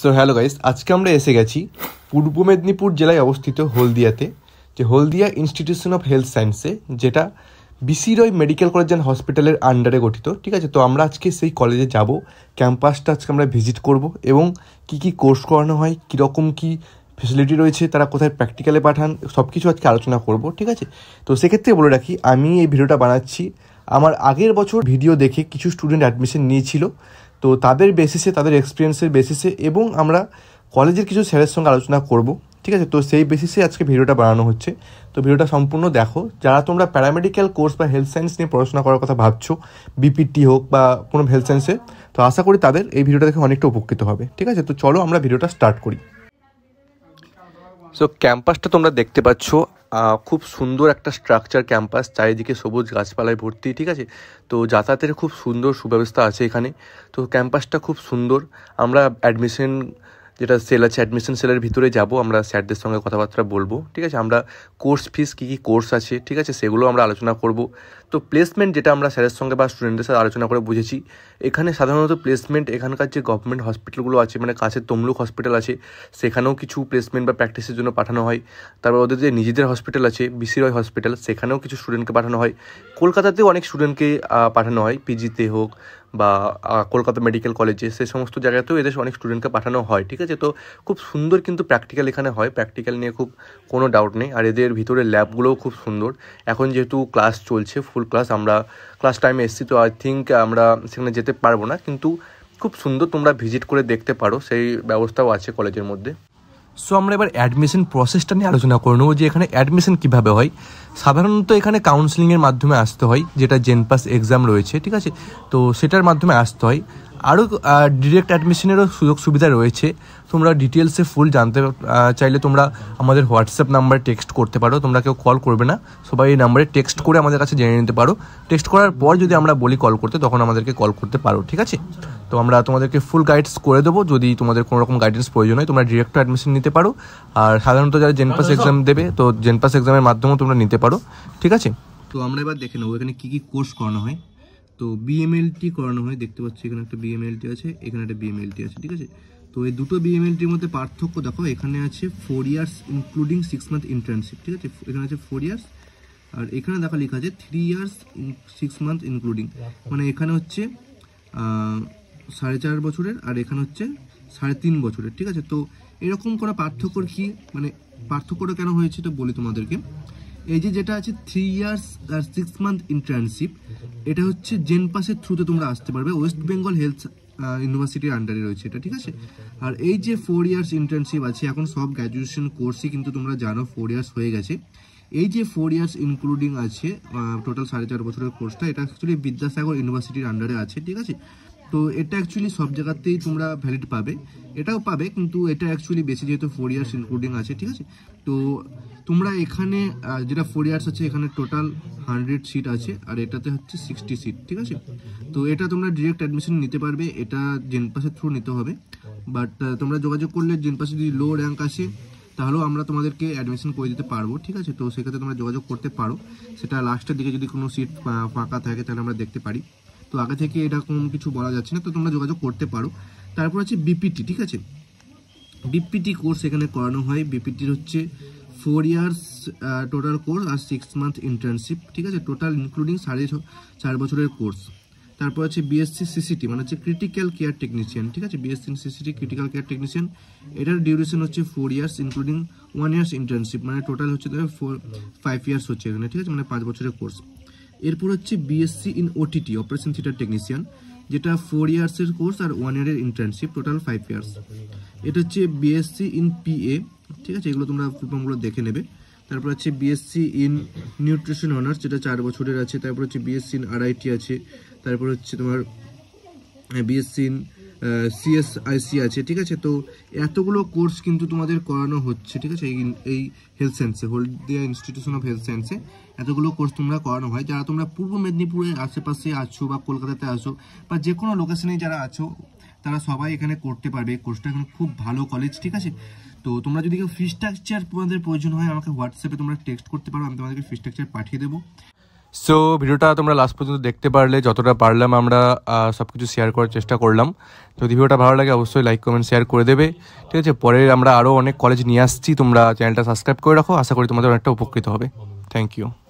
so hello guys আজকে আমরা এসে গেছি পূর্ব মেদিনীপুর জেলায় অবস্থিত হলদিয়াতে যে হলদিয়া ইনস্টিটিউশন অফ হেলথ সায়েন্সে যেটা BC Roy medical college and হসপিটালের আন্ডারে গঠিত ঠিক আছে তো আমরা আজকে সেই কলেজে যাব ক্যাম্পাসটা আজকে আমরা ভিজিট করব এবং কি কি কোর্স করানো হয় কীরকম কী ফেসিলিটি রয়েছে তারা কোথায় প্র্যাকটিক্যালে পাঠান সব কিছু আজকে আলোচনা করব ঠিক আছে তো সেক্ষেত্রে বলে রাখি আমি এই ভিডিওটা বানাচ্ছি আমার আগের বছর ভিডিও দেখে কিছু স্টুডেন্ট অ্যাডমিশন নিয়েছিল তো তাদের বেসিসে তাদের এক্সপিরিয়েন্সের বেসিসে এবং আমরা কলেজের কিছু স্যারের সঙ্গে আলোচনা করব ঠিক আছে তো সেই বেসিসে আজকে ভিডিওটা বানানো হচ্ছে তো ভিডিওটা সম্পূর্ণ দেখো যারা তোমরা প্যারামেডিক্যাল কোর্স বা হেলথ সায়েন্স নিয়ে পড়াশোনা করার কথা ভাবছো বিপিটি হোক বা কোনো হেলথ সায়েন্সে তো আশা করি তাদের এই ভিডিওটা দেখে অনেকটা উপকৃত হবে ঠিক আছে তো চলো আমরা ভিডিওটা স্টার্ট করি সো ক্যাম্পাসটা তোমরা দেখতে পাচ্ছ খুব সুন্দর একটা স্ট্রাকচার ক্যাম্পাস চারিদিকে সবুজ গাছপালায় ভর্তি ঠিক আছে তো যাতায়াতের খুব সুন্দর সুব্যবস্থা আছে এখানে তো ক্যাম্পাসটা খুব সুন্দর আমরা অ্যাডমিশন যেটা সেল আছে অ্যাডমিশন সেলের ভিতরে যাব আমরা স্যারদের সঙ্গে কথাবার্তা বলবো ঠিক আছে আমরা কোর্স ফিস কী কী কোর্স আছে ঠিক আছে সেগুলো আমরা আলোচনা করব তো প্লেসমেন্ট যেটা আমরা স্যারের সঙ্গে বা স্টুডেন্টদের সাথে আলোচনা করে বুঝেছি এখানে সাধারণত প্লেসমেন্ট এখানকার যে গভর্নমেন্ট হসপিটালগুলো আছে মানে কাছে তমলুক হসপিটাল আছে সেখানেও কিছু প্লেসমেন্ট বা প্র্যাকটিসের জন্য পাঠানো হয় তারপর ওদের যে নিজেদের হসপিটাল আছে বিসি রয় হসপিটাল সেখানেও কিছু স্টুডেন্টকে পাঠানো হয় কলকাতাতেও অনেক স্টুডেন্টকে পাঠানো হয় পিজিতে হোক বা কলকাতা মেডিকেল কলেজে সে সমস্ত জায়গাতেও এদের অনেক স্টুডেন্টকে পাঠানো হয় ঠিক আছে তো খুব সুন্দর কিন্তু প্র্যাকটিক্যাল এখানে হয় প্র্যাকটিক্যাল নিয়ে খুব কোনো ডাউট নেই আর এদের ভিতরে ল্যাবগুলোও খুব সুন্দর এখন যেহেতু ক্লাস চলছে ফুল ক্লাস আমরা ক্লাস টাইমে এসছি তো আই থিঙ্ক আমরা সেখানে যেতে পারবো না কিন্তু খুব সুন্দর তোমরা ভিজিট করে দেখতে পারো সেই ব্যবস্থাও আছে কলেজের মধ্যে সো আমরা এবার অ্যাডমিশন প্রসেসটা নিয়ে আলোচনা করে নেব যে এখানে অ্যাডমিশন কীভাবে হয় সাধারণত এখানে কাউন্সেলিংয়ের মাধ্যমে আসতে হয় যেটা জেনপাস এক্সাম রয়েছে ঠিক আছে তো সেটার মাধ্যমে আসতে হয় আরও ডিরেক্ট অ্যাডমিশনেরও সুযোগ সুবিধা রয়েছে তোমরা ডিটেলসে ফুল জানতে চাইলে তোমরা আমাদের হোয়াটসঅ্যাপ নাম্বারে টেক্সট করতে পারো তোমরা কেউ কল করবে না সবাই এই নাম্বারে টেক্সট করে আমাদের কাছে জেনে নিতে পারো টেক্সট করার পর যদি আমরা বলি কল করতে তখন আমাদেরকে কল করতে পারো ঠিক আছে তো আমরা তোমাদেরকে ফুল গাইডস করে দেবো যদি তোমাদের কোনো রকম গাইডেন্স প্রয়োজন হয় তোমরা ডিরেক্ট অ্যাডমিশন নিতে পারো আর সাধারণত যারা জেনপাস এক্সাম দেবে তো জেনপাস এক্সামের মাধ্যমেও তোমরা নিতে পারো ঠিক আছে তো আমরা এবার দেখে নেবো এখানে কী কী কোর্স করানো হয় তো বিএমএলটি করানো হয় দেখতে পাচ্ছি এখানে একটা বিএমএলটি আছে এখানে একটা বিএমএলটি আছে ঠিক আছে তো এই দুটো বিএমএলটির মধ্যে পার্থক্য দেখো এখানে আছে four years including six month internship ঠিক আছে এখানে আছে ফোর ইয়ার্স আর এখানে দেখা লেখা আছে three years six month including মানে এখানে হচ্ছে সাড়ে চার বছরের আর এখানে হচ্ছে সাড়ে তিন বছরের ঠিক আছে তো এরকম করা পার্থক্য কি মানে পার্থক্যটা কেন হয়েছে তো বলি তোমাদেরকে এই যে যেটা আছে থ্রি ইয়ার্স আর সিক্স মান্থ ইন্টার্নশিপ এটা হচ্ছে জেন পাসের থ্রুতে তোমরা আসতে পারবে ওয়েস্ট বেঙ্গল হেলথ ইউনিভার্সিটির আন্ডারে রয়েছে এটা ঠিক আছে আর এই যে ফোর ইয়ার্স ইন্টার্নশিপ আছে এখন সব গ্র্যাজুয়েশন কোর্সই কিন্তু তোমরা জানো ফোর ইয়ার্স হয়ে গেছে এই যে ফোর ইয়ার্স ইনক্লুডিং আছে টোটাল সাড়ে চার বছরের কোর্সটা এটা অ্যাকচুয়ালি বিদ্যাসাগর ইউনিভার্সিটির আন্ডারে আছে ঠিক আছে তো এটা অ্যাকচুয়ালি সব জায়গাতেই তোমরা ভ্যালিড পাবে এটাও পাবে কিন্তু এটা অ্যাকচুয়ালি বেশি যেহেতু ফোর ইয়ার্স ইনক্লুডিং আছে ঠিক আছে তো তোমরা এখানে যেটা ফোর ইয়ার্স আছে এখানে টোটাল হান্ড্রেড সিট আছে আর এটাতে হচ্ছে সিক্সটি সিট ঠিক আছে তো এটা তোমরা ডিরেক্ট অ্যাডমিশন নিতে পারবে এটা জেনপাসের থ্রু নিতে হবে বাট তোমরা যোগাযোগ করলে জেনপাসে যদি লো র্যাঙ্ক আসে তাহলেও আমরা তোমাদেরকে অ্যাডমিশন করে দিতে পারবো ঠিক আছে তো সেক্ষেত্রে তোমরা যোগাযোগ করতে পারো সেটা লাস্টের দিকে যদি কোনো সিট ফাঁকা থাকে তাহলে আমরা দেখতে পারি তো আগে থেকে এরকম কিছু বলা যাচ্ছে না তো তোমরা যোগাযোগ করতে পারো তারপর আছে বিপিটি ঠিক আছে বিপিটি কোর্স এখানে করানো হয় বিপিটির হচ্ছে ফোর ইয়ার্স টোটাল কোর্স আর সিক্স মান্থ ইন্টার্নশিপ ঠিক আছে টোটাল ইনক্লুডিং সাড়ে চার বছরের কোর্স তারপর আছে বিএসসি সিসিটি মানে হচ্ছে ক্রিটিক্যাল কেয়ার টেকনিশিয়ান ঠিক আছে BSc CCT critical care technician এটার ডিউরেশন হচ্ছে four years including one years internship মানে টোটাল হচ্ছে ফোর ফাইভ ইয়ার্স হচ্ছে এখানে ঠিক আছে মানে পাঁচ বছরের কোর্স এরপর হচ্ছে BSc in OTT operation theatre technician যেটা ফোর ইয়ার্সের কোর্স আর ওয়ান ইয়ারের ইন্টার্নশিপ টোটাল ফাইভ ইয়ার্স এটা হচ্ছে বিএসসি ইন পিএ ঠিক আছে এগুলো তোমরা ফুলফর্মগুলো দেখে নেবে তারপর হচ্ছে বিএসসি ইন নিউট্রিশন অনার্স যেটা চার বছরের আছে তারপর হচ্ছে বিএসসি ইন আরআইটি আছে তারপর হচ্ছে তোমার বিএসসি ইন সিএসআইসি আছে ঠিক আছে তো এতগুলো কোর্স কিন্তু তোমাদের করানো হচ্ছে ঠিক আছে এই এই হেলথ সায়েন্সে হলদিয়া ইনস্টিটিউশন অফ হেলথ সায়েন্সে এতগুলো কোর্স তোমরা করানো হয় যারা তোমরা পূর্ব মেদিনীপুরের আশেপাশে আছো বা কলকাতাতে আসো বা যে কোনো লোকেশনে যারা আছো তারা সবাই এখানে করতে পারবে কোর্সটা এখানে খুব ভালো কলেজ ঠিক আছে তো তোমরা যদি কেউ ফি স্ট্রাকচার তোমাদের প্রয়োজন হয় আমাকে হোয়াটসঅ্যাপে তোমরা টেক্সট করতে পারো আমি তোমাদেরকে ফি স্ট্রাকচার পাঠিয়ে দেবো সো ভিডিওটা তোমরা লাস্ট পর্যন্ত দেখতে পারলে যতটা পারলাম আমরা সব কিছু শেয়ার করার চেষ্টা করলাম যদি ভিডিওটা ভালো লাগে অবশ্যই লাইক কমেন্ট শেয়ার করে দেবে ঠিক আছে পরে আমরা আরও অনেক কলেজ নিয়ে আসছি তোমরা চ্যানেলটা সাবস্ক্রাইব করে রাখো আশা করি তোমাদের অনেকটা উপকৃত হবে থ্যাংক ইউ